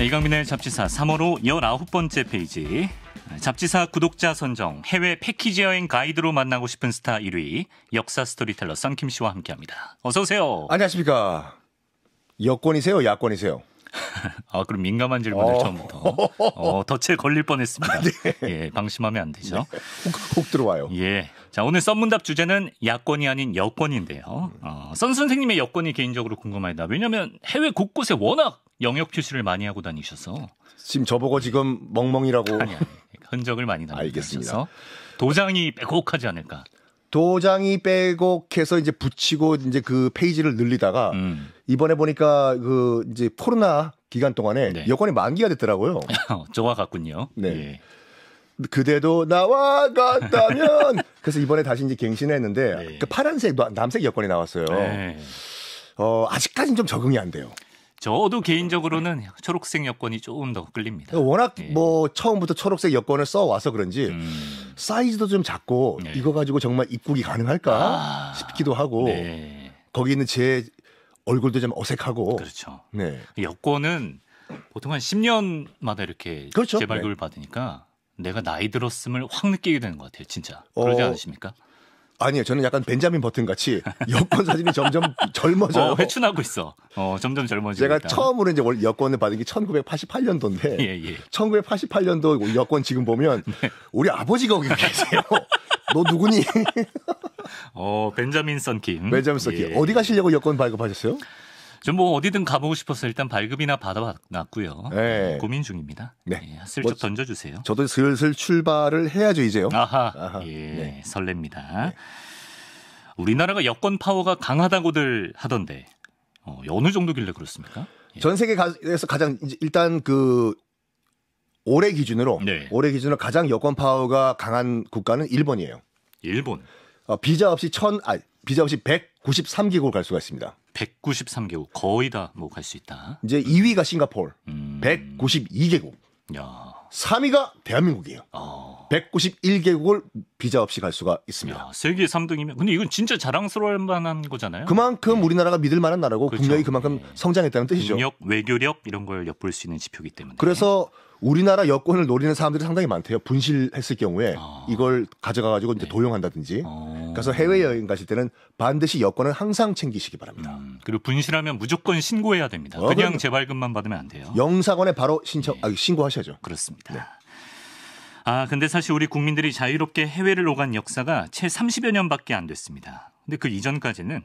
네, 이강민의 잡지사 3월호 19번째 페이지. 잡지사 구독자 선정 해외 패키지 여행 가이드로 만나고 싶은 스타 1위 역사 스토리텔러 썬킴 씨와 함께합니다. 어서 오세요. 안녕하십니까. 여권이세요, 야권이세요? 아 그럼 민감한 질문을 어. 처음부터 어, 덫에 걸릴 뻔했습니다. 아, 네. 예, 방심하면 안 되죠. 네. 혹, 들어와요. 예. 자 오늘 썬문답 주제는 야권이 아닌 여권인데요. 어, 선 선생님의 여권이 개인적으로 궁금합니다. 왜냐하면 해외 곳곳에 워낙 영역 표시를 많이 하고 다니셔서 지금 저보고 지금 멍멍이라고 아니, 아니 흔적을 많이 남기셔서 도장이 빼곡하지 않을까. 도장이 빼곡해서 이제 붙이고 이제 그 페이지를 늘리다가 음. 이번에 보니까 그 이제 코로나 기간 동안에 네. 여권이 만기가 됐더라고요. 어, 저와 같군요. 네. 예. 그대도 나와 같다면 그래서 이번에 다시 이제 갱신을 했는데 네. 그 파란색 남색 여권이 나왔어요. 네. 어 아직까지는 좀 적응이 안 돼요. 저도 개인적으로는 초록색 여권이 조금 더 끌립니다. 워낙 예. 뭐 처음부터 초록색 여권을 써 와서 그런지 음. 사이즈도 좀 작고 네. 이거 가지고 정말 입국이 가능할까 아. 싶기도 하고 네. 거기 있는 제 얼굴도 좀 어색하고 그렇죠. 네. 여권은 보통 한 10년마다 이렇게 그렇죠. 재발급을 네. 받으니까 내가 나이 들었음을 확 느끼게 되는 것 같아요, 진짜. 그러지 어, 않으십니까? 아니요, 저는 약간 벤자민 버튼 같이 여권 사진이 점점 젊어져요. 어, 회춘하고 있어. 어, 점점 젊어지고. 제가 처음으로 이제 여권을 받은 게 1988년도인데, 예, 예. 1988년도 여권 지금 보면 네. 우리 아버지가 거기 계세요. 너 누구니? 어, 벤자민 썬킴. 벤자민 썬킴. 예. 어디 가시려고 여권 발급하셨어요? 전뭐 어디든 가보고 싶어서 일단 발급이나 받아놨고요. 네. 예, 고민 중입니다. 네. 예, 슬쩍 뭐, 던져주세요. 저도 슬슬 출발을 해야죠 이제요. 아하. 아하. 예, 네. 설렙니다. 네. 우리나라가 여권 파워가 강하다고들 하던데 어, 어느 정도길래 그렇습니까? 예. 전 세계에서 가장 일단 그 올해 기준으로 네. 올해 기준으로 가장 여권 파워가 강한 국가는 일본이에요. 일본. 어, 비자 없이 천, 아 비자 없이 193개국을 갈 수가 있습니다. 193개국 거의 다 뭐 갈 수 있다. 이제 2위가 싱가포르 음. 192개국. 야. 3위가 대한민국이에요. 어. 아. 191개국을 비자 없이 갈 수가 있습니다. 야, 세계 3등이면 근데 이건 진짜 자랑스러울 만한 거잖아요. 그만큼 네. 우리나라가 믿을 만한 나라고 그렇죠. 국력이 그만큼 네. 성장했다는 뜻이죠. 국력, 외교력 이런 걸 엿볼 수 있는 지표이기 때문에. 그래서 우리나라 여권을 노리는 사람들이 상당히 많대요. 분실했을 경우에 아. 이걸 가져가 가지고 이제 네. 도용한다든지. 아. 그래서 해외 여행 가실 때는 반드시 여권을 항상 챙기시기 바랍니다. 음, 그리고 분실하면 무조건 신고해야 됩니다. 어, 그냥 재발급만 받으면 안 돼요. 영사관에 바로 신청 네. 아, 신고하셔야죠. 그렇습니다. 네. 아, 근데 사실 우리 국민들이 자유롭게 해외를 오간 역사가 채 30여 년밖에 안 됐습니다. 근데 그 이전까지는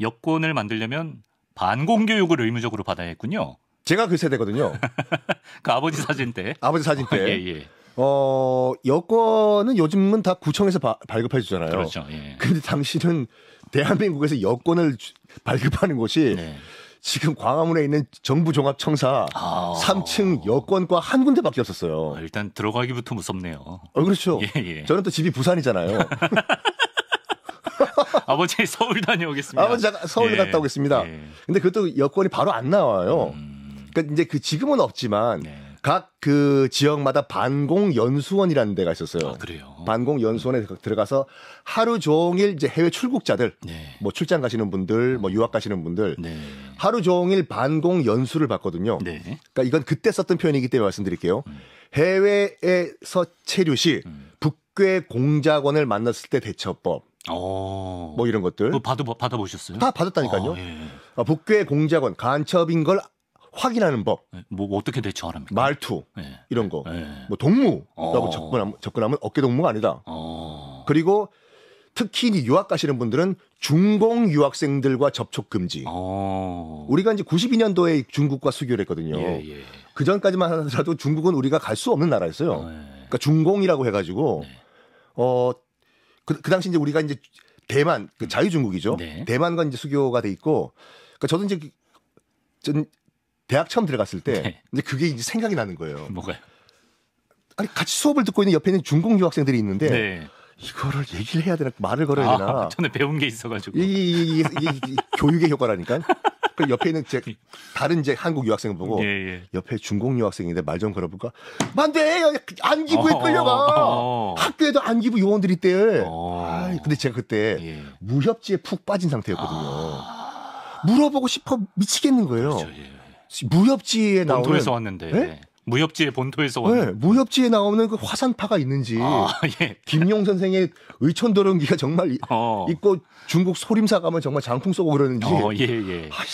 여권을 만들려면 반공교육을 의무적으로 받아야 했군요. 제가 그 세대거든요. 그 아버지 사진 때. 아버지 사진 어, 때. 예, 예. 어, 여권은 요즘은 다 구청에서 바, 발급해 주잖아요. 그렇죠. 예. 근데 당신은 대한민국에서 여권을 주, 발급하는 곳이 네. 지금 광화문에 있는 정부종합청사 아. 3층 여권과 한 군데밖에 없었어요. 아, 일단 들어가기부터 무섭네요. 어, 그렇죠. 예, 예. 저는 또 집이 부산이잖아요. 아버지 서울 다녀오겠습니다. 아버지 서울 예. 갔다 오겠습니다. 예. 근데 그것도 여권이 바로 안 나와요. 음. 그러니 이제 그 지금은 없지만 네. 각그 지역마다 반공 연수원이라는 데가 있었어요. 아, 반공 연수원에 들어가서 하루 종일 이제 해외 출국자들, 네. 뭐 출장 가시는 분들, 뭐 유학 가시는 분들 네. 하루 종일 반공 연수를 받거든요. 네. 그러니까 이건 그때 썼던 표현이기 때문에 말씀드릴게요. 음. 해외에서 체류 시 음. 북괴 공작원을 만났을 때 대처법. 오. 어. 뭐 이런 것들. 받아 받아 보셨어요? 다 받았다니까요. 아, 예. 북괴 어, 공작원 간첩인 걸 확인하는 법. 네, 뭐, 뭐, 어떻게 대처하니까 말투 네. 이런 거. 네. 뭐 동무라고 어. 접근하면, 접근하면 어깨 동무가 아니다. 어. 그리고 특히 유학 가시는 분들은 중공 유학생들과 접촉 금지. 어. 우리가 이제 92년도에 중국과 수교를 했거든요. 예, 예. 그 전까지만 하더라도 중국은 우리가 갈 수 없는 나라였어요. 네. 그러니까 중공이라고 해가지고 네. 어 그, 그 당시 이제 우리가 이제 대만 그 음. 자유중국이죠. 네. 대만과 이제 수교가 돼 있고. 그러니까 저도 이제 그, 대학 처음 들어갔을 때 네. 이제 그게 이제 생각이 나는 거예요. 뭐가요? 아니 같이 수업을 듣고 있는 옆에 있는 중공 유학생들이 있는데 네. 이거를 얘기를 해야 되나 말을 걸어야 아, 되나? 아, 저는 배운 게 있어가지고 이, 이, 이, 교육의 효과라니까. 그 옆에 있는 제 다른 제 한국 유학생 을 보고 예, 예. 옆에 중공 유학생인데 말 좀 걸어볼까? 만돼 안기부에 끌려가 어, 어. 학교에도 안기부 요원들이 있대. 아, 근데 제가 그때 예. 무협지에 푹 빠진 상태였거든요. 아. 물어보고 싶어 미치겠는 거예요. 그렇죠, 예. 무협지에 나오는 본토에서 왔는데 네? 네. 무협지의 본토에서 왔는 네, 무협지에 나오는 그 화산파가 있는지 아, 예. 김용 선생의 의천도령기가 정말 어. 있고 중국 소림사 가면 정말 장풍 쏘고 그러는지 어, 예, 예. 아,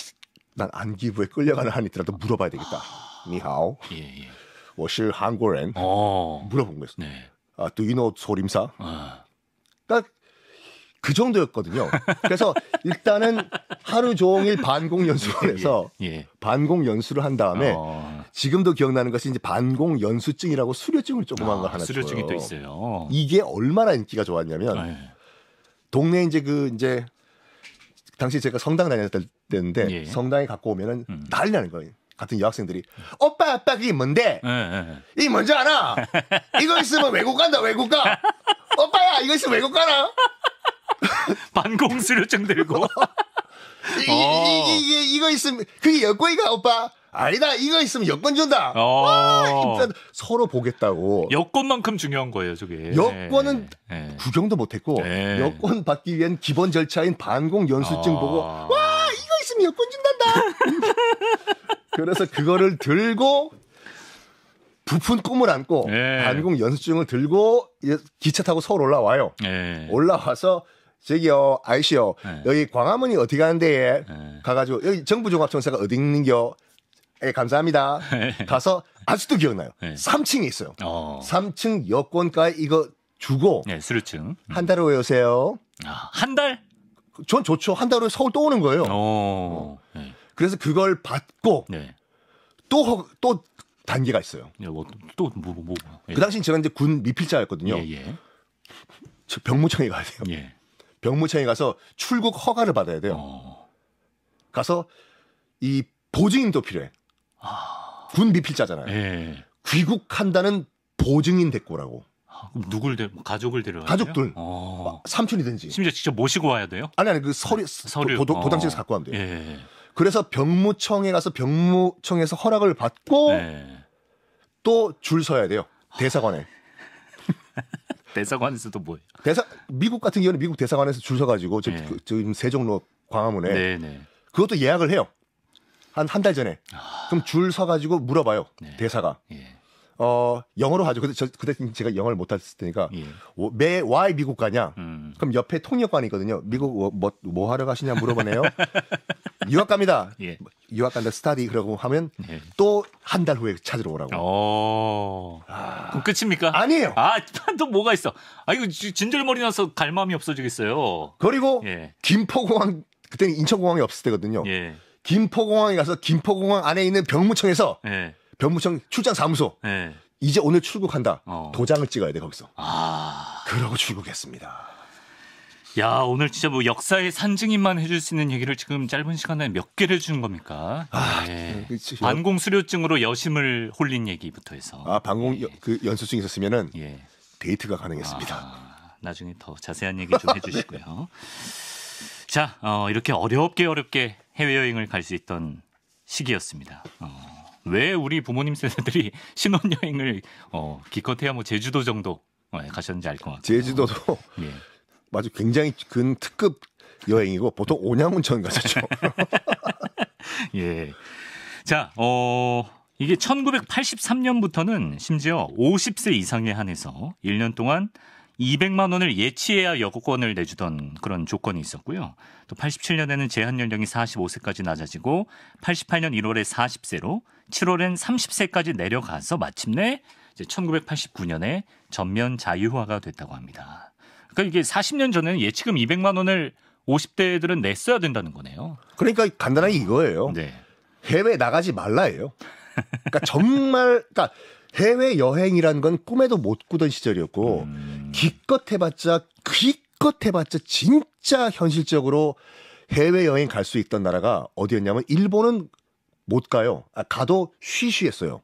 난 안기부에 끌려가는 한이더라도 있 물어봐야 되겠다. 아. 니하오. 예, 예. 我是韩国人. 어. 물어본 거였어. 네. 아, do you know 소림사? 아. 그러니까 그 정도였거든요. 그래서 일단은 하루 종일 반공 연수을 해서 예, 예. 반공 연수를 한 다음에 어. 지금도 기억나는 것이 이제 반공 연수증이라고 수료증을 조그만 아, 걸 하나 수료증이 줘요. 또 있어요. 이게 얼마나 인기가 좋았냐면 아, 네. 예. 동네 이제 그 이제 당시 제가 성당 다녔을 때인데 예. 성당에 갖고 오면은 음. 난리 나는 거예요. 같은 여학생들이 오빠 아빠 그게 뭔데? 예, 예, 이게 뭔지 알아? 이거 있으면 외국 간다 외국 가. 오빠야 이거 있으면 외국 가나? 반공수료증 들고. 이게, 어. 이게, 이 이거 있으면, 그게 여권이가, 오빠. 아니다, 이거 있으면 여권 준다. 어. 와, 일단 서로 보겠다고. 여권만큼 중요한 거예요, 저게. 여권은 네. 구경도 못했고, 네. 여권 받기 위한 기본 절차인 반공 연수증 어. 보고, 와, 이거 있으면 여권 준단다. 그래서 그거를 들고, 부푼 꿈을 안고 예. 반공 연수증을 들고 기차 타고 서울 올라와요. 예. 올라와서 저기요, 아이씨요, 네. 여기 광화문이 어디 가는데 네. 가가지고 여기 정부종합청사가 어디 있는겨? 예, 감사합니다. 네. 가서 아직도 기억나요. 네. 3층에 있어요. 어. 3층 여권가에 이거 주고 네, 수료증. 음. 한달 후에 오세요. 아, 한 달? 전 좋죠. 한 달 후에 서울 또 오는 거예요. 어. 네. 네. 그래서 그걸 받고 또또 네. 또 단계가 있어요. 예, 뭐, 또 뭐, 뭐. 예. 그 당시 제가 이제 군 미필자였거든요. 예, 예. 저 병무청에 가야 돼요. 예. 병무청에 가서 출국 허가를 받아야 돼요. 가서 이 보증인도 필요해. 군 미필자잖아요. 예. 귀국한다는 보증인 데꼬라고. 아, 그럼 누굴 데, 뭐 가족을 데려가요? 가족들. 어. 아, 삼촌이든지. 심지어 직접 모시고 와야 돼요? 아니 아니 그 서류, 서류. 그 도, 도 당청에서 어. 갖고 가면 돼요. 예. 그래서 병무청에 가서 병무청에서 허락을 받고 예. 네. 또줄 서야 돼요. 대사관에. 대사관에서도 뭐예요? 대사 미국 같은 경우는 미국 대사관에서 줄 서가지고 지금, 네. 그, 지금 세종로 광화문에 네네. 네. 그것도 예약을 해요. 한 한 달 전에 아... 그럼 줄 서가지고 물어봐요 네. 대사가. 예. 어 영어로 하죠. 근데 저 그때 제가 영어를 못했을 테니까 예. 매 와이 미국 가냐? 음. 그럼 옆에 통역관이 있거든요. 미국 뭐뭐 뭐, 뭐 하러 가시냐 물어보네요. 유학 갑니다. 예. 유학 간다 스타디 그러고 하면 네. 예. 또한 달 후에 찾으러 오라고. 오. 어. 아... 그 끝입니까? 아니에요. 아, 또 뭐가 있어? 아, 이거 진절머리 나서 갈 마음이 없어지겠어요. 그리고 예. 김포공항, 그때는 인천공항이 없을 때거든요. 예. 김포공항에 가서 김포공항 안에 있는 병무청에서 예. 병무청 출장 사무소 예. 이제 오늘 출국한다. 어. 도장을 찍어야 돼 거기서. 아... 그러고 출국했습니다. 야 오늘 진짜 뭐 역사의 산증인만 해줄 수 있는 얘기를 지금 짧은 시간에 몇 개를 주는 겁니까? 아, 예. 네. 그치. 반공 수료증으로 여심을 홀린 얘기부터 해서 아 반공 예. 그 연수증 있었으면은 예. 데이트가 가능했습니다. 아, 나중에 더 자세한 얘기 좀 해주시고요. 네. 자 어, 이렇게 어렵게 어렵게 해외 여행을 갈 수 있던 시기였습니다. 어. 왜 우리 부모님 세대들이 신혼여행을 어, 기껏해야 뭐 제주도 정도 어, 가셨는지 알 것 같아요. 제주도도 예. 아주 굉장히 근 특급 여행이고 보통 온양온천 가셨죠. 예. 자, 어, 이게 1983년부터는 심지어 50세 이상에 한해서 1년 동안 200만 원을 예치해야 여권을 내주던 그런 조건이 있었고요. 또 87년에는 제한 연령이 45세까지 낮아지고 88년 1월에 40세로 7월엔 30세까지 내려가서 마침내 이제 1989년에 전면 자유화가 됐다고 합니다. 그러니까 이게 40년 전에는 예치금 200만 원을 50대들은 냈어야 된다는 거네요. 그러니까 간단하게 이거예요. 네. 해외 나가지 말라예요. 그러니까 정말 그러니까 해외 여행이라는 건 꿈에도 못 꾸던 시절이었고 음... 기껏 해봤자 기껏 해봤자 진짜 현실적으로 해외 여행 갈 수 있던 나라가 어디였냐면 일본은 못 가요. 아, 가도 쉬쉬했어요.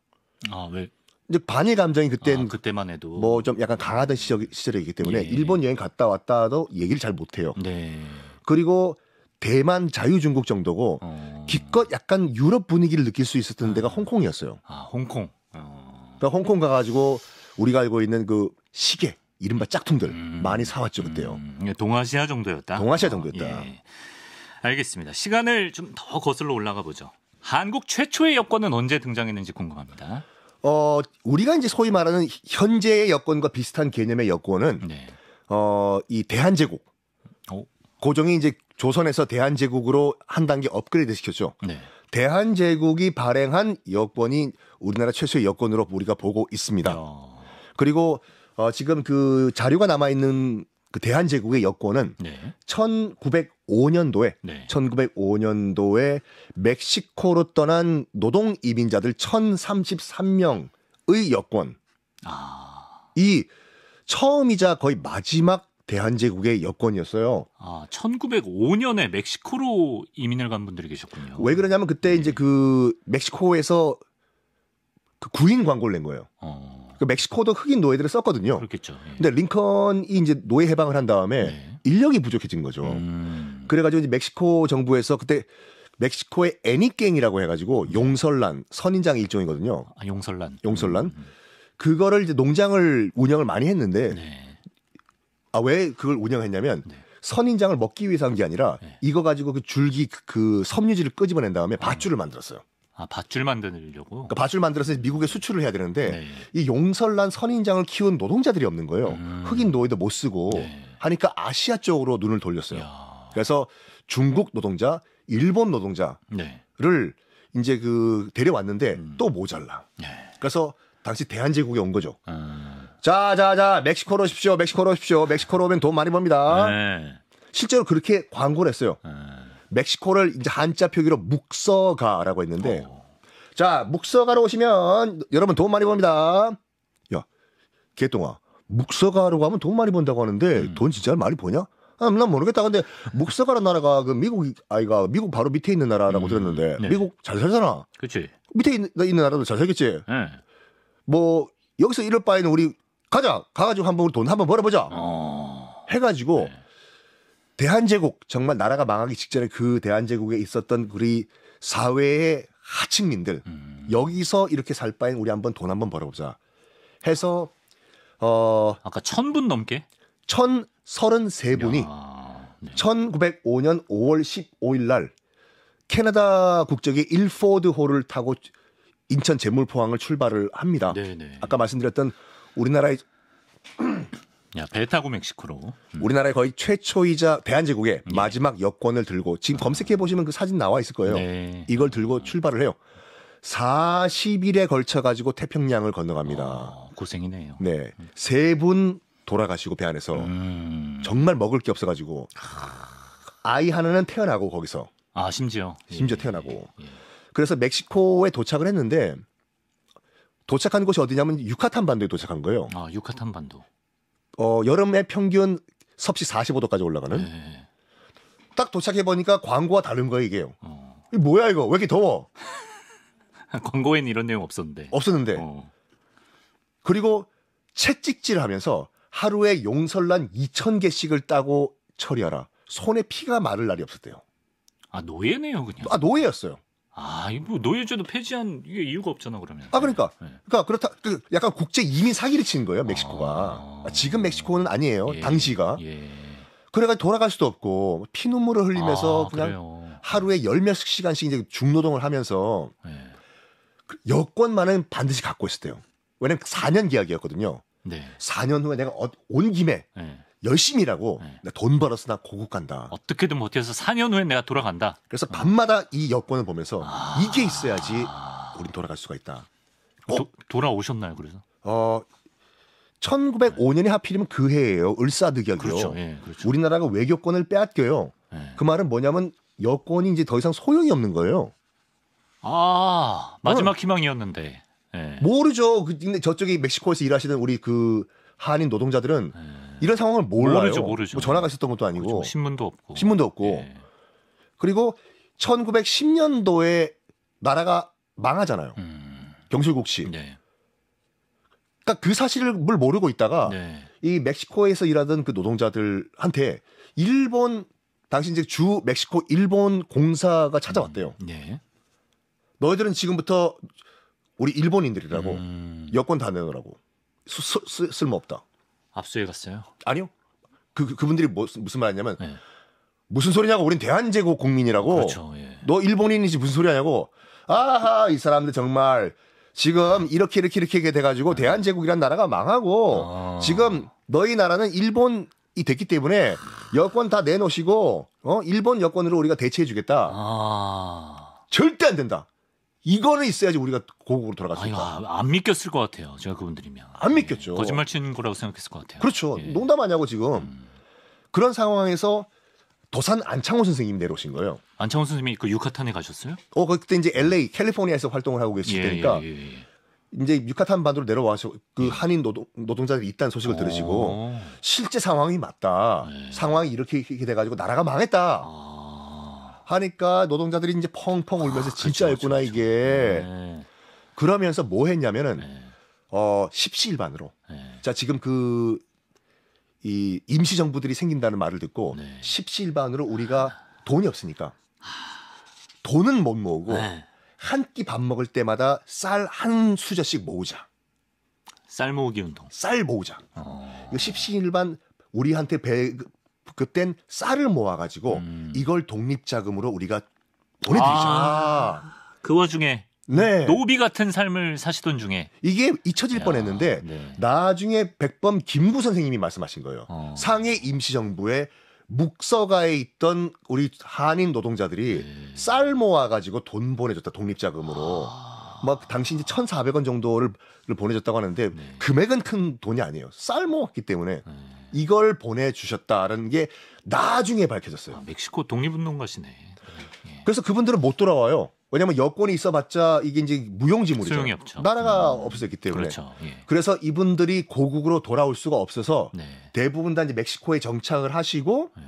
아 왜? 이제 반일 감정이 그땐 아, 그때만 해도 뭐 좀 약간 강하던 시절, 시절이기 때문에 예. 일본 여행 갔다 왔다도 얘기를 잘 못해요. 네. 그리고 대만 자유중국 정도고 어... 기껏 약간 유럽 분위기를 느낄 수 있었던 아. 데가 홍콩이었어요. 아 홍콩. 어... 그러니까 홍콩 가가지고 우리가 알고 있는 그 시계 이른바 짝퉁들 음... 많이 사왔죠 그때요. 음... 동아시아 정도였다. 동아시아 어, 정도였다. 어, 예. 알겠습니다. 시간을 좀 더 거슬러 올라가 보죠. 한국 최초의 여권은 언제 등장했는지 궁금합니다. 어, 우리가 이제 소위 말하는 현재의 여건과 비슷한 개념의 여건은 네. 어, 이 대한제국. 오. 고종이 이제 조선에서 대한제국으로 한 단계 업그레이드 시켰죠. 네. 대한제국이 발행한 여권이 우리나라 최소의 여권으로 우리가 보고 있습니다. 어. 그리고 어, 지금 그 자료가 남아 있는 그 대한제국의 여권은 네. 1905년도에 네. 1905년도에 멕시코로 떠난 노동 이민자들 1,033명의 여권. 아. 이 처음이자 거의 마지막 대한제국의 여권이었어요. 아, 1905년에 멕시코로 이민을 간 분들이 계셨군요. 왜 그러냐면 그때 네. 이제 그 멕시코에서 그 구인 광고를 낸 거예요. 어. 그 멕시코도 흑인 노예들을 썼거든요. 그렇겠죠. 예. 근데 링컨이 이제 노예 해방을 한 다음에 네. 인력이 부족해진 거죠. 음. 그래가지고 이제 멕시코 정부에서 그때 멕시코의 애니깽이라고 해가지고 용설란 선인장 일종이거든요. 아, 용설란. 용설란. 음. 음. 그거를 이제 농장을 운영을 많이 했는데 네. 아왜 그걸 운영했냐면 네. 선인장을 먹기 위해서 한 게 아니라 네. 이거 가지고 그 줄기 그 섬유질을 끄집어낸 다음에 아. 밧줄을 만들었어요. 아, 밧줄 만드려고. 그러니까 밧줄 만들어서 미국에 수출을 해야 되는데 네. 이 용설란 선인장을 키운 노동자들이 없는 거예요. 음. 흑인 노예도 못 쓰고 네. 하니까 아시아 쪽으로 눈을 돌렸어요. 야. 그래서 중국 노동자, 일본 노동자를 네. 이제 그 데려왔는데 음. 또 모자라. 네. 그래서 당시 대한제국에온 거죠. 음. 자, 자, 자, 멕시코로 오십시오. 멕시코로 오십시오. 멕시코로 오면 돈 많이 법니다. 네. 실제로 그렇게 광고를 했어요. 네. 멕시코를 이제 한자 표기로 묵서가라고 했는데 어. 자 묵서가로 오시면 여러분 돈 많이 법니다. 야 개똥아 묵서가로 가면 돈 많이 번다고 하는데 음. 돈 진짜 많이 버냐? 아, 난 모르겠다. 근데 묵서가라는 나라가 그 미국 아이가 미국 바로 밑에 있는 나라라고 음. 들었는데 네. 미국 잘 살잖아. 그렇 밑에 있는, 있는, 나라도 잘 살겠지. 네. 뭐 여기서 이럴 바에는 우리 가자 가가지고 한번 돈 한번 벌어보자. 어... 해가지고 네. 대한제국 정말 나라가 망하기 직전에 그 대한제국에 있었던 우리 사회의 하층민들 음. 여기서 이렇게 살 바엔 우리 한번 돈 한번 벌어보자 해서 어 아까 천분 넘게 천 서른세 분이 네. 1905년 5월 15일 날 캐나다 국적의 일포드 호를 타고 인천 제물포항을 출발을 합니다. 네네. 네. 아까 말씀드렸던 우리나라의 야, 배 타고 멕시코로. 음. 우리나라의 거의 최초이자 대한제국의 예. 마지막 여권을 들고 지금 음. 검색해 보시면 그 사진 나와 있을 거예요. 네. 이걸 들고 출발을 해요. 40일에 걸쳐 가지고 태평양을 건너갑니다. 아, 고생이네요. 네. 세 분 돌아가시고 배 안에서 음. 정말 먹을 게 없어 가지고 아이 하나는 태어나고 거기서 아, 심지어 심지어 예. 태어나고. 예. 예. 그래서 멕시코에 도착을 했는데 도착한 곳이 어디냐면 유카탄 반도에 도착한 거예요. 아, 유카탄 반도. 어, 여름에 평균 섭씨 45도까지 올라가는. 네. 딱 도착해 보니까 광고와 다른 거예요 이게요. 어. 이게 뭐야 이거 왜 이렇게 더워? 광고엔 이런 내용 없었는데. 없었는데. 어. 그리고 채찍질 하면서 하루에 용설란 2,000개씩을 따고 처리하라. 손에 피가 마를 날이 없었대요. 아, 노예네요, 그냥. 아, 노예였어요. 아, 이거 노예제도 뭐 폐지한 이게 이유가 없잖아 그러면. 아 그러니까, 네. 그러니까 그렇다. 그 약간 국제 이민 사기를 치는 거예요 멕시코가. 아... 지금 멕시코는 아니에요. 예. 당시가. 예. 그래가 돌아갈 수도 없고 피눈물을 흘리면서 아, 그냥 그래요. 하루에 열 몇 시간씩 이제 중노동을 하면서 예. 여권만은 반드시 갖고 있었대요. 왜냐면 4년 계약이었거든요. 네. 4년 후에 내가 어, 온 김에. 네. 열심히 일하고 네. 나돈 벌어서 나 고국 간다. 어떻게든 버텨서 4년 후에 내가 돌아간다. 그래서 밤마다 이 여권을 보면서 아... 이게 있어야지 우린 돌아갈 수가 있다. 도, 돌아오셨나요? 그래서? 어 1905년이 하필이면 그 해예요. 을사늑약이요. 그렇죠. 예, 그렇죠. 우리나라가 외교권을 빼앗겨요. 예. 그 말은 뭐냐면 여권이 이제 더 이상 소용이 없는 거예요. 아 마지막 어. 희망이었는데. 예. 모르죠. 그, 근데 저쪽이 멕시코에서 일하시는 우리 그 한인 노동자들은. 예. 이런 상황을 몰라요. 모르죠, 모르죠. 뭐 전화가 있었던 것도 아니고 모르죠. 그렇죠. 신문도 없고 신문도 없고 예. 그리고 1910년도에 나라가 망하잖아요. 음. 경술국시. 네. 그러니까 그 사실을 모르고 있다가 네. 이 멕시코에서 일하던 그 노동자들한테 일본 당시 이제 주 멕시코 일본 공사가 찾아왔대요. 음. 네. 너희들은 지금부터 우리 일본인들이라고 음. 여권 다 내놓으라고 수, 수, 쓸모없다. 압수해 갔어요. 아니요. 그, 그, 그분들이 뭐, 무슨 말했냐면 네. 예. 무슨 소리냐고 우린 대한제국 국민이라고. 그렇죠. 예. 너 일본인이지 무슨 소리 하냐고. 아하 이 사람들 정말 지금 이렇게 이렇게 이렇게 돼가지고 아. 대한제국이란 나라가 망하고 아. 지금 너희 나라는 일본이 됐기 때문에 여권 다 내놓으시고 어 일본 여권으로 우리가 대체해주겠다. 아. 절대 안 된다. 이거는 있어야지 우리가 고국으로 돌아갈 수 있다. 아니, 안 믿겼을 것 같아요. 제가 그분들이면 안 믿겼죠. 네, 거짓말 치는 거라고 생각했을 것 같아요. 그렇죠. 예. 농담 아니하고 지금 음. 그런 상황에서 도산 안창호 선생님 내려오신 거예요. 안창호 선생님이 그 유카탄에 가셨어요? 어 그 그때 이제 LA 캘리포니아에서 활동을 하고 계실 예, 때니까 예, 예, 예, 이제 유카탄 반도로 내려와서 그 한인 노동, 노동자들이 있다는 소식을 어. 들으시고 오. 실제 상황이 맞다. 상황이 이렇게, 이렇게 돼가지고 나라가 망했다. 아. 하니까 노동자들이 이제 펑펑 울면서 아, 진짜였구나 그렇죠, 그렇죠. 이게. 네. 그러면서 뭐 했냐면은 네. 어 십시일반으로. 네. 자 지금 그이 임시 정부들이 생긴다는 말을 듣고 네. 십시일반으로 우리가 돈이 없으니까 돈은 못 모으고 네. 한끼 밥 먹을 때마다 쌀 한 수저씩 모으자. 쌀 모으기 운동. 쌀 모으자. 어... 이거 십시일반 우리한테 배, 그땐 쌀을 모아가지고 음. 이걸 독립자금으로 우리가 보내드리자. 아, 그 와중에 네. 노비 같은 삶을 사시던 중에 이게 잊혀질 야, 뻔했는데 네. 나중에 백범 김구 선생님이 말씀하신 거예요. 어. 상해 임시정부의 묵서가에 있던 우리 한인 노동자들이 네. 쌀 모아가지고 돈 보내줬다 독립자금으로. 아. 막 당시 이제 1,400원 정도를 보내줬다고 하는데 네. 금액은 큰 돈이 아니에요. 쌀 모았기 때문에 네. 이걸 보내주셨다라는 게 나중에 밝혀졌어요. 아, 멕시코 독립운동가시네. 예. 그래서 그분들은 못 돌아와요. 왜냐하면 여권이 있어봤자 이게 이제 무용지물이죠. 나라가 음. 없었기 때문에. 그렇죠. 예. 그래서 이분들이 고국으로 돌아올 수가 없어서 네. 대부분 다 이제 멕시코에 정착을 하시고 네.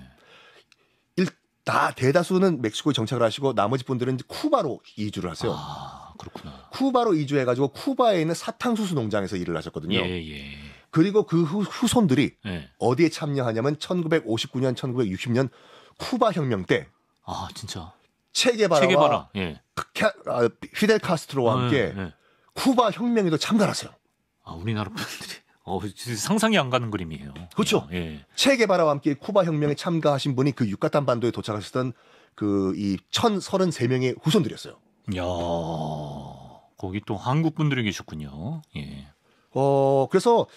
일, 다 대다수는 멕시코에 정착을 하시고 나머지 분들은 쿠바로 이주를 하세요. 아, 그렇구나. 쿠바로 이주해가지고 쿠바에 있는 사탕수수 농장에서 일을 하셨거든요. 예, 예. 그리고 그 후, 손들이 네. 어디에 참여하냐면 1959년, 1960년 쿠바 혁명 때. 아 진짜. 체계바라와 체게바라. 예. 네. 아, 피델 카스트로와 네, 함께 네, 쿠바 혁명에도 참가하세요. 아 우리나라 분들이 어, 상상이 안 가는 그림이에요. 그렇죠. 예. 체계바라와 함께 쿠바 혁명에 참가하신 분이 그 유카탄 반도에 도착하셨던 그 이 1,033명의 후손들이었어요. 야 거기 또 한국 분들이 계셨군요. 예. 어, 그래서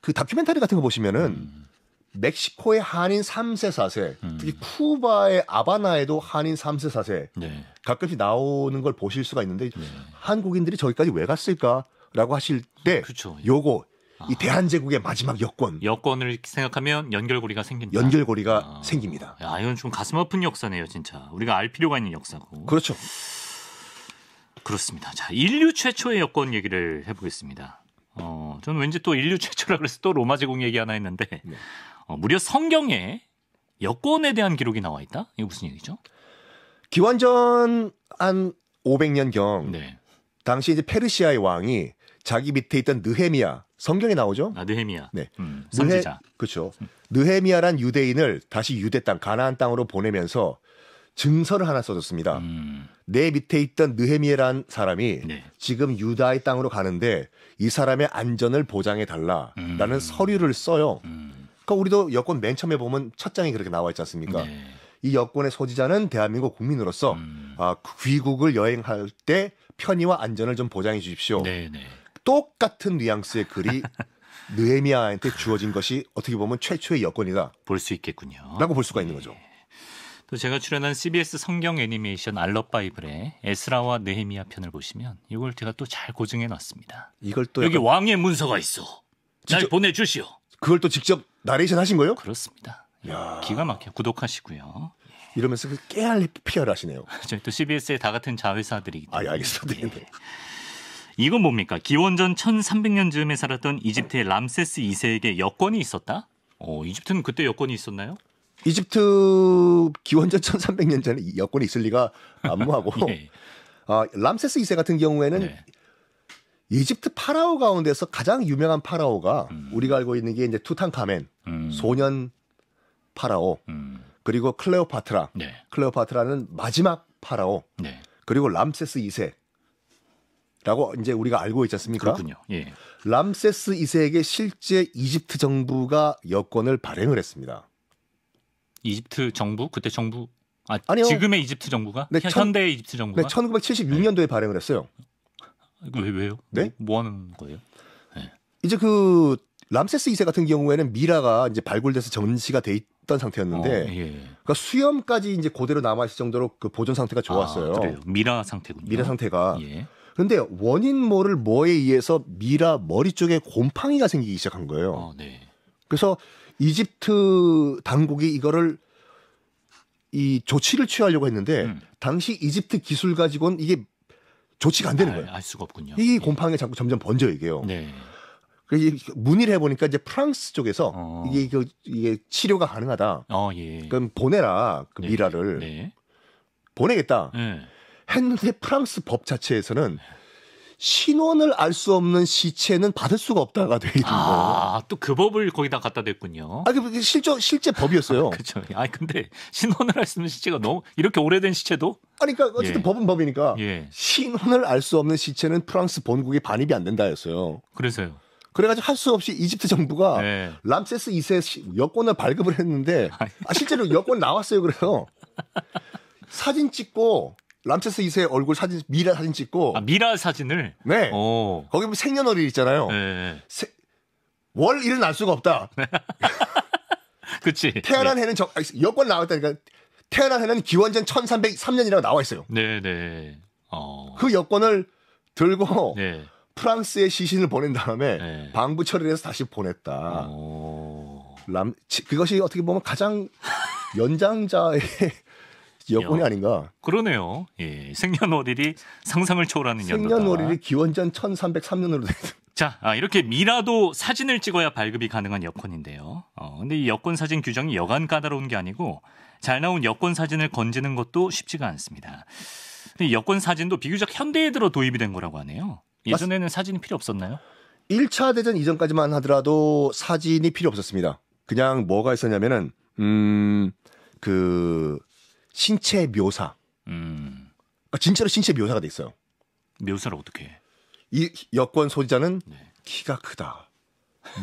그 다큐멘터리 같은 거 보시면은 음. 멕시코의 한인 3세, 4세, 음. 특히 쿠바의 아바나에도 한인 3세, 4세 네. 가끔씩 나오는 걸 보실 수가 있는데 네. 한국인들이 저기까지 왜 갔을까라고 하실 때 그쵸. 요거 이 아. 대한제국의 마지막 여권. 여권을 생각하면 연결고리가 생긴다. 연결고리가 아. 생깁니다. 아, 이건 좀 가슴 아픈 역사네요, 진짜. 우리가 알 필요가 있는 역사고. 그렇죠. 그렇습니다. 자, 인류 최초의 여권 얘기를 해보겠습니다. 어, 저는 왠지 또 인류 최초라 그래서 또 로마 제국 얘기 하나 했는데 네. 어, 무려 성경에 여권에 대한 기록이 나와 있다? 이게 무슨 얘기죠? 기원전 한 500년경 네. 당시 이제 페르시아의 왕이 자기 밑에 있던 느헤미아 성경에 나오죠? 아 느헤미야. 네. 음, 선지자. 그렇죠. 느헤미아란 유대인을 다시 유대 땅 가나안 땅으로 보내면서 증서를 하나 써줬습니다. 음. 내 밑에 있던 느헤미에란 사람이 네. 지금 유다의 땅으로 가는데 이 사람의 안전을 보장해 달라라는 음. 서류를 써요. 음. 그러니까 우리도 여권 맨 처음에 보면 첫장에 그렇게 나와 있지 않습니까? 네. 이 여권의 소지자는 대한민국 국민으로서 음. 아, 귀국을 여행할 때 편의와 안전을 좀 보장해 주십시오. 네, 네. 똑같은 뉘앙스의 글이 느헤미아한테 주어진 것이 어떻게 보면 최초의 여권이다. 볼 수 있겠군요. 라고 볼 수가 있는 네. 거죠. 또 제가 출연한 CBS 성경 애니메이션 알럿바이블의 에스라와 네헤미야 편을 보시면 이걸 제가 또 잘 고증해 놨습니다. 이걸 또 여기 약간... 왕의 문서가 있어. 직접... 날 보내주시오. 그걸 또 직접 나레이션 하신 거예요? 그렇습니다. 야... 기가 막혀 구독하시고요. 예. 이러면서 그 깨알리 피아 하시네요. 저희 또 CBS의 다 같은 자회사들이기 때문에. 아, 예, 알겠습니다. 네. 이건 뭡니까? 기원전 1300년 즈음에 살았던 이집트의 람세스 2세에게 여권이 있었다? 어, 이집트는 그때 여권이 있었나요? 이집트 기원전 1300년 전에 여권이 있을 리가 안무하고 예. 아, 람세스 2세 같은 경우에는 네. 이집트 파라오 가운데서 가장 유명한 파라오가 음. 우리가 알고 있는 게 이제 투탕카멘, 음. 소년 파라오, 음. 그리고 클레오파트라. 네. 클레오파트라는 마지막 파라오. 네. 그리고 람세스 2세. 라고 이제 우리가 알고 있지 않습니까? 그렇군요. 예. 람세스 2세에게 실제 이집트 정부가 여권을 발행을 했습니다. 이집트 정부 그때 정부 아, 아니요. 지금의 이집트 정부가 네, 천, 현대의 이집트 정부가 네, 1976년도에 네. 발행을 했어요. 왜 왜요? 네? 뭐, 뭐 하는 거예요? 네. 이제 그 람세스 2세 같은 경우에는 미라가 이제 발굴돼서 전시가 돼 있던 상태였는데 어, 예. 그러니까 수염까지 이제 고대로 남아 있을 정도로 그 보존 상태가 좋았어요. 아, 그래요. 미라 상태군요. 미라 상태가. 예. 그런데 원인 모를 뭐에 의해서 미라 머리 쪽에 곰팡이가 생기기 시작한 거예요. 어, 네. 그래서 이집트 당국이 이거를 이 조치를 취하려고 했는데 음. 당시 이집트 기술 가지고는 이게 조치가 안 되는 거예요. 알, 알 수가 없군요. 이곰팡이 예. 자꾸 점점 번져 이게요. 네. 그래서 문의를 해보니까 이제 프랑스 쪽에서 어. 이게 그, 이게 치료가 가능하다. 어, 예. 그럼 보내라 그 네. 미라를 네. 보내겠다. 네. 했는데 프랑스 법 자체에서는 네. 신원을 알 수 없는 시체는 받을 수가 없다가 돼 있는 아, 거예요. 또 그 법을 거기다 갖다 댔군요. 아, 그 실제 실제 법이었어요. 아, 그렇죠. 아, 근데 신원을 알 수 없는 시체가 너무 이렇게 오래된 시체도 아니 그러니까 어쨌든 예. 법은 법이니까 예. 신원을 알 수 없는 시체는 프랑스 본국에 반입이 안 된다였어요. 그래서요. 그래가지고 할 수 없이 이집트 정부가 네. 람세스 2세 여권을 발급을 했는데 아, 실제로 여권 나왔어요. 그래요. 사진 찍고 람세스 2세 얼굴 사진 미라 사진 찍고 아, 미라 사진을 네 오. 어. 거기 보면 생년월일 있잖아요. 네. 세, 월 일은 알 수가 없다. 그치 태어난 네. 해는 저, 여권 나왔다니까 태어난 해는 기원전 1303년이라고 나와 있어요. 네네. 어. 그 여권을 들고 네. 프랑스에 시신을 보낸 다음에 네. 방부 처리를 해서 다시 보냈다. 오. 어. 람, 그것이 어떻게 보면 가장 연장자의 예, 여권이 아닌가. 그러네요. 예, 생년월일이 상상을 초월하는 연도 생년월일이 기원전 1303년으로 돼있 자, 아, 이렇게 미라도 사진을 찍어야 발급이 가능한 여권인데요. 어, 근데 이 여권 사진 규정이 여간 까다로운 게 아니고 잘 나온 여권 사진을 건지는 것도 쉽지가 않습니다. 근데 여권 사진도 비교적 현대에 들어 도입이 된 거라고 하네요. 예전에는 맞... 사진이 필요 없었나요? 1차 대전 이전까지만 하더라도 사진이 필요 없었습니다. 그냥 뭐가 있었냐면은 음, 그 신체 묘사. 음. 그 진짜로 신체 묘사가 돼 있어요. 묘사를 어떻게 해? 이 여권 소지자는 네. 키가 크다.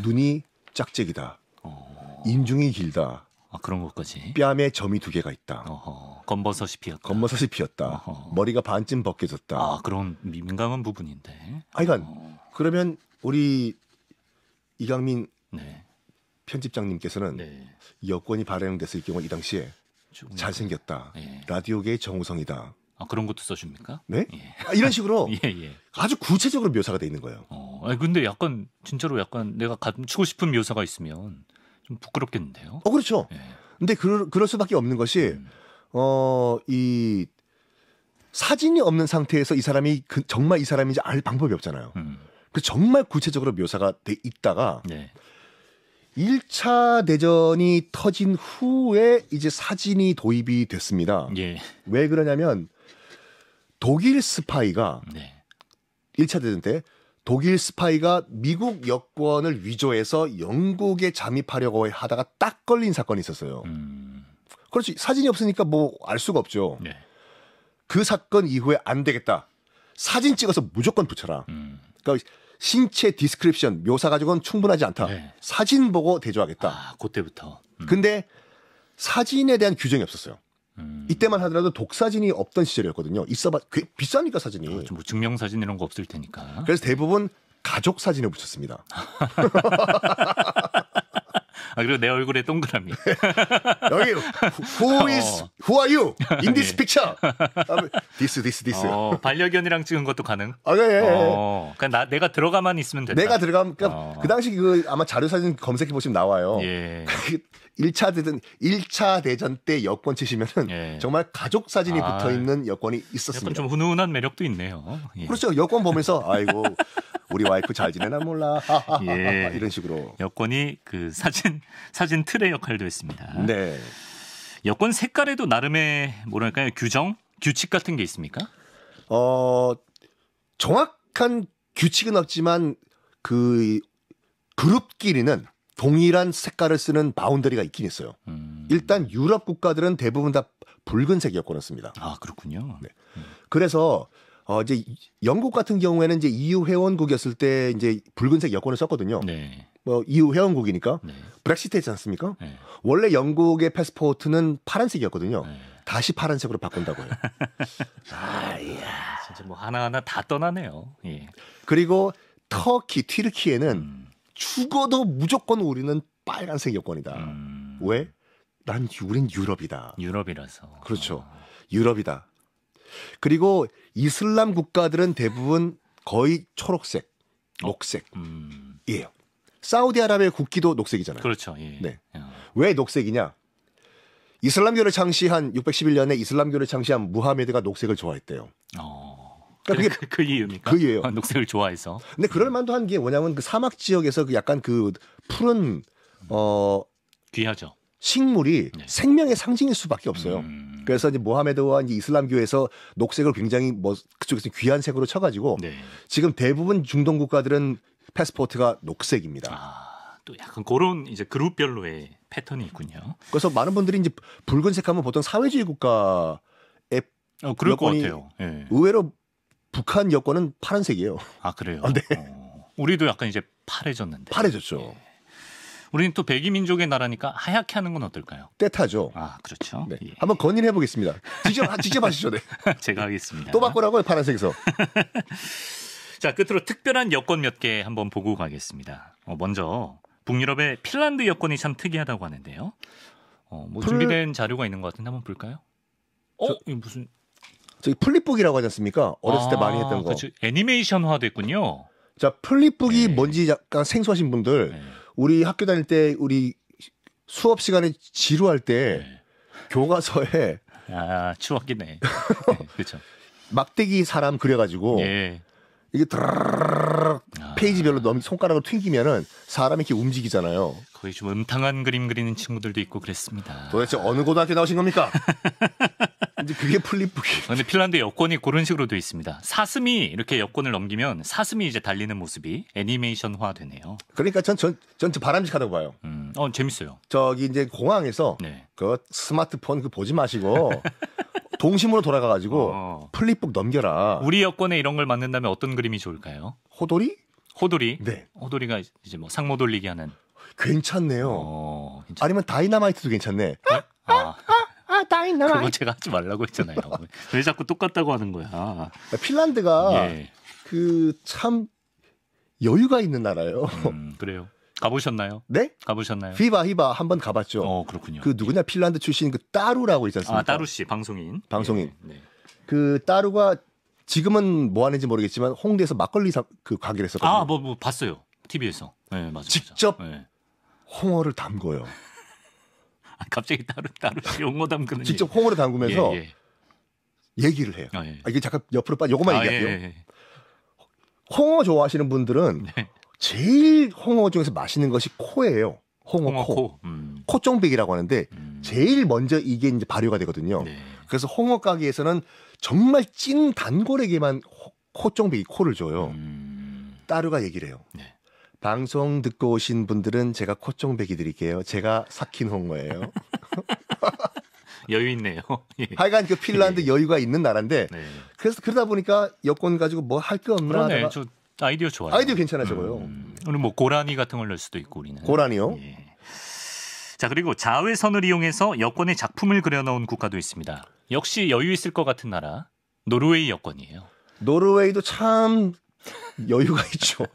눈이 짝짝이다. 어... 인중이 길다. 아 그런 것까지. 뺨에 점이 두 개가 있다. 어허. 검버섯이 피었다. 검버섯이 피었다. 어허. 머리가 반쯤 벗겨졌다. 아 그런 민감한 부분인데. 아 그러니까 어... 그러면 우리 이강민 네. 편집장님께서는 네. 여권이 발행됐을 경우 이 당시에 쭉. 그렇죠. 잘생겼다. 예. 라디오계의 정우성이다. 아, 그런 것도 써줍니까? 네? 예. 아, 이런 식으로 예, 예. 아주 구체적으로 묘사가 돼 있는 거예요. 어, 아니, 근데 약간 진짜로 약간 내가 갖추고 싶은 묘사가 있으면 좀 부끄럽겠는데요? 어, 그렇죠. 예. 근데 그, 그럴 수밖에 없는 것이 음. 어, 이 사진이 없는 상태에서 이 사람이 그, 정말 이 사람인지 알 방법이 없잖아요. 음. 그 정말 구체적으로 묘사가 돼 있다가 네. 1차 대전이 터진 후에 이제 사진이 도입이 됐습니다. 예. 왜 그러냐면 독일 스파이가 네. 1차 대전 때 독일 스파이가 미국 여권을 위조해서 영국에 잠입하려고 하다가 딱 걸린 사건이 있었어요. 음... 그렇지 사진이 없으니까 뭐 알 수가 없죠. 네. 그 사건 이후에 안 되겠다. 사진 찍어서 무조건 붙여라. 음... 그러니까 신체 디스크립션 묘사 가지고는 충분하지 않다. 네. 사진 보고 대조하겠다. 아, 그때부터. 음. 근데 사진에 대한 규정이 없었어요. 음. 이때만 하더라도 독사진이 없던 시절이었거든요. 있어봐 비싸니까 사진이. 어, 뭐 증명 사진 이런 거 없을 테니까. 그래서 대부분 가족 사진을 붙였습니다. 아, 그리고 내 얼굴에 동그라미. 여기 who is who 어. are you in this 예. picture? this this this. 어, 반려견이랑 찍은 것도 가능. 아, 네, 예, 예. 어, 그러니까 나, 내가 들어가만 있으면 된다. 내가 들어가면 그러니까 어. 그 당시 그 아마 자료 사진 검색해 보시면 나와요. 예. 그 1차 대전 1차 대전 때 여권 치시면은 예. 정말 가족 사진이 아, 붙어 있는 여권이 있었습니다. 약간 좀 훈훈한 매력도 있네요. 예. 그렇죠. 여권 보면서 아이고 우리 와이프 잘 지내나 몰라 예. 이런 식으로 여권이 그 사진 사진 틀의 역할도 했습니다. 네. 여권 색깔에도 나름의 뭐랄까요 규정 규칙 같은 게 있습니까? 어 정확한 규칙은 없지만 그 그룹끼리는 동일한 색깔을 쓰는 바운더리가 있긴 있어요. 음. 일단 유럽 국가들은 대부분 다 붉은색이었거든습니다. 아 그렇군요. 네. 음. 그래서 어 이제 영국 같은 경우에는 이제 EU 회원국이었을 때 이제 붉은색 여권을 썼거든요. 네. 뭐 EU 회원국이니까 네. 브렉시트 했지 않습니까? 네. 원래 영국의 패스포트는 파란색이었거든요. 네. 다시 파란색으로 바꾼다고 해요. 아야 진짜 뭐 하나하나 다 떠나네요. 예. 그리고 터키, 튀르키에는 음. 죽어도 무조건 우리는 빨간색 여권이다. 음. 왜? 난 우린 유럽이다. 유럽이라서. 그렇죠. 아. 유럽이다. 그리고 이슬람 국가들은 대부분 거의 초록색, 어? 녹색이에요. 음. 사우디아라비아 국기도 녹색이잖아요. 그렇죠. 예. 네. 어. 왜 녹색이냐? 이슬람교를 창시한 611년에 이슬람교를 창시한 무하메드가 녹색을 좋아했대요. 어. 그러니까 그게 그, 그 이유입니까? 그 이유예요. 어, 녹색을 좋아해서. 근데 그럴 만도 한 게 뭐냐면 그 사막 지역에서 그 약간 그 푸른 어 귀하죠. 식물이 네. 생명의 상징일 수밖에 없어요. 음. 그래서 이제 모하메드와 이제 이슬람교에서 녹색을 굉장히 뭐 그쪽에서 귀한 색으로 쳐가지고 네. 지금 대부분 중동 국가들은 패스포트가 녹색입니다. 아, 또 약간 그런 이제 그룹별로의 패턴이 있군요. 그래서 많은 분들이 이제 붉은색 하면 보통 사회주의 국가의 어, 그럴 것 같아요. 네. 의외로 북한 여권은 파란색이에요. 아 그래요. 아, 네. 어, 우리도 약간 이제 파래졌는데. 파래졌죠. 예. 우리는 또 백이 민족의 나라니까 하얗게 하는 건 어떨까요? 때타죠. 아 그렇죠. 네. 예. 한번 건의해 보겠습니다. 직접 아, 직접 하시죠. 네. 제가 하겠습니다. 또 바꾸라고요 파란색에서. 자 끝으로 특별한 여권 몇 개 한번 보고 가겠습니다. 어, 먼저 북유럽의 핀란드 여권이 참 특이하다고 하는데요. 어, 뭐 준비된 자료가 있는 것 같은데 한번 볼까요? 어, 저, 이게 무슨 저기 플립북이라고 하지 않습니까? 어렸을 아, 때 많이 했던 거. 그치. 애니메이션화 됐군요. 자, 플립북이 네. 뭔지 약간 생소하신 분들, 네. 우리 학교 다닐 때 우리 수업 시간에 지루할 때 네. 교과서에 아, 추웠겠네. 그렇죠. 막대기 사람 그려가지고 예. 이게 드르르 아. 페이지별로 너무 손가락으로 튕기면은 사람이 이렇게 움직이잖아요. 거의 좀 음탕한 그림 그리는 친구들도 있고 그랬습니다. 도대체 어느 고등학교 나오신 겁니까? 아니 그게 플립북이. 아, 근데 핀란드 여권이 그런 식으로 돼 있습니다. 사슴이 이렇게 여권을 넘기면 사슴이 이제 달리는 모습이 애니메이션화 되네요. 그러니까 전전 전, 전 바람직하다고 봐요. 음, 어 재밌어요. 저기 이제 공항에서 네. 그 스마트폰 그 보지 마시고 동심으로 돌아가 가지고 어. 플립북 넘겨라. 우리 여권에 이런 걸 만든다면 어떤 그림이 좋을까요? 호돌이? 호돌이. 네. 호돌이가 이제 뭐 상모 돌리기 하는. 괜찮네요. 어, 괜찮... 아니면 다이나마이트도 괜찮네. 다, 어? 나라. 그거 제가 하지 말라고 했잖아요. 왜 자꾸 똑같다고 하는 거야? 그러니까 핀란드가 예. 그참 여유가 있는 나라예요. 음, 그래요. 가보셨나요? 네? 가보셨나요? 휘바 휘바 한번 가봤죠. 어 그렇군요. 그 누구냐 핀란드 출신 그 따루라고 있지 않습니까? 아 따루 씨 방송인. 방송인. 예, 네. 그 따루가 지금은 뭐 하는지 모르겠지만 홍대에서 막걸리 사, 그 가게를 했었거든요. 아뭐 뭐 봤어요. TV에서. 네 맞아요. 직접 맞아. 네. 홍어를 담궈요. 아, 갑자기 따로 따로 용어 담그는 직접 홍어를 담그면서 예, 예. 얘기를 해요. 아, 예. 아, 이게 잠깐 옆으로 빠 요것만 아, 얘기할게요. 예, 예, 예. 홍어 좋아하시는 분들은 네. 제일 홍어 중에서 맛있는 것이 코예요. 홍어, 홍어 코. 코. 음. 쫑백이라고 하는데 음. 제일 먼저 이게 이제 발효가 되거든요. 네. 그래서 홍어 가게에서는 정말 찐 단골에게만 호, 코쫑백이 코를 줘요. 음. 따루가 얘기를 해요. 네. 방송 듣고 오신 분들은 제가 콧종배기 드릴게요. 제가 삭힌 홍어예요. 여유 있네요. 예. 하여간 그 핀란드 예. 여유가 있는 나라인데 네. 그래서 그러다 보니까 여권 가지고 뭐 할 게 없나 그러네. 저 아이디어 좋아요. 아이디어 괜찮아 저거요. 음, 오늘 뭐 고라니 같은 걸 넣을 수도 있고 우리는. 고라니요? 예. 자 그리고 자외선을 이용해서 여권의 작품을 그려놓은 국가도 있습니다. 역시 여유 있을 것 같은 나라 노르웨이 여권이에요. 노르웨이도 참 여유가 있죠.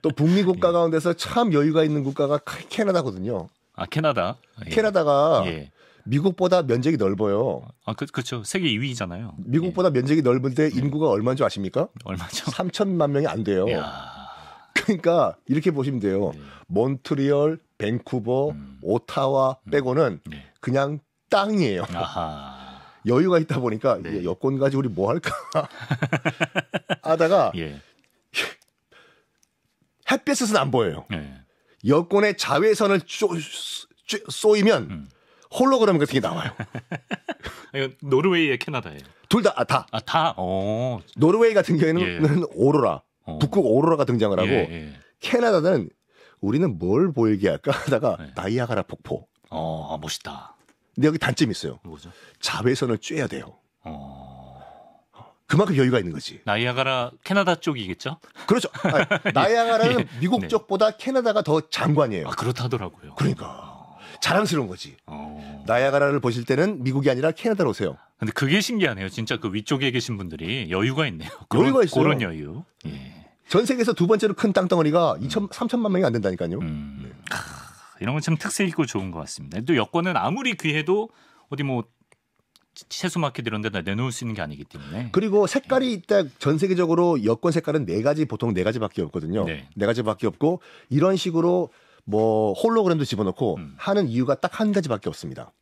또 북미 예. 국가 가운데서 참 여유가 있는 국가가 캐나다거든요. 아 캐나다. 예. 캐나다가 예. 미국보다 면적이 넓어요. 아, 그, 그렇죠. 세계 2위잖아요. 미국보다 예. 면적이 넓은데 예. 인구가 얼마인 줄 아십니까? 얼마죠? 3천만 명이 안 돼요. 이야. 그러니까 이렇게 보시면 돼요. 네. 몬트리올, 밴쿠버, 음. 오타와 음. 빼고는 음. 네. 그냥 땅이에요. 아하. 여유가 있다 보니까 네. 여권 가지고 우리 뭐 할까 하다가 예. 햇빛은 안 보여요. 네. 여권의 자외선을 쪼, 쪼, 쏘이면 음. 홀로그램 같은 게 나와요. 노르웨이의 캐나다예요. 둘 다, 아, 다. 아, 다. 오. 노르웨이 같은 경우에는 예. 오로라, 오. 어. 북극 오로라가 등장을 하고 예, 예. 캐나다는 우리는 뭘 보이게 할까 하다가 네. 나이아가라 폭포. 어, 아, 멋있다. 근데 여기 단점이 있어요. 뭐죠? 자외선을 쬐야 돼요. 어. 그만큼 여유가 있는 거지. 나이아가라 캐나다 쪽이겠죠? 그렇죠. 아니, 예. 나이아가라는 예, 미국 네. 쪽보다 캐나다가 더 장관이에요. 아, 그렇다더라고요. 그러니까 자랑스러운 거지. 어. 나이아가라를 보실 때는 미국이 아니라 캐나다로 오세요. 근데 그게 신기하네요. 진짜 그 위쪽에 계신 분들이 여유가 있네요. 그런, 여유가 있어요. 그런 여유. 예. 전 세계에서 두 번째로 큰 땅덩어리가 2천, 음. 3천만 명이 안 된다니까요. 음. 네. 크, 아, 이런 건 참 특색 있고 좋은 것 같습니다. 또 여권은 아무리 귀해도 어디 뭐 채소마켓 이런 데다 내놓을 수 있는 게 아니기 때문에. 그리고 색깔이 있다 네. 전 세계적으로 여권 색깔은 네 가지 보통 네 가지밖에 없거든요. 네, 네 가지밖에 없고 이런 식으로 뭐 홀로그램도 집어넣고 음. 하는 이유가 딱 한 가지밖에 없습니다.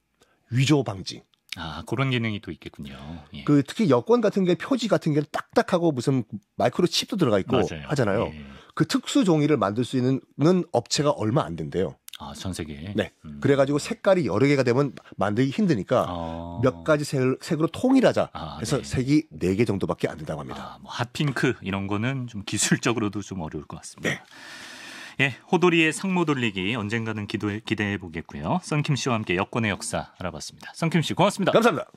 위조 방지. 아 그런 기능이 또 있겠군요. 예. 그 특히 여권 같은 게 표지 같은 게 딱딱하고 무슨 마이크로 칩도 들어가 있고 맞아요. 하잖아요. 예. 그 특수 종이를 만들 수 있는 업체가 얼마 안 된대요. 아, 전 세계. 네. 음. 그래가지고 색깔이 여러 개가 되면 만들기 힘드니까 어... 몇 가지 색, 색으로 통일하자 아, 해서 네. 색이 네 개 정도밖에 안 된다고 합니다. 아, 뭐 핫핑크 이런 거는 좀 기술적으로도 좀 어려울 것 같습니다. 네. 예, 호돌이의 상모 돌리기 언젠가는 기도해, 기대해 보겠고요. 썬킴 씨와 함께 여권의 역사 알아봤습니다. 썬킴 씨 고맙습니다. 감사합니다.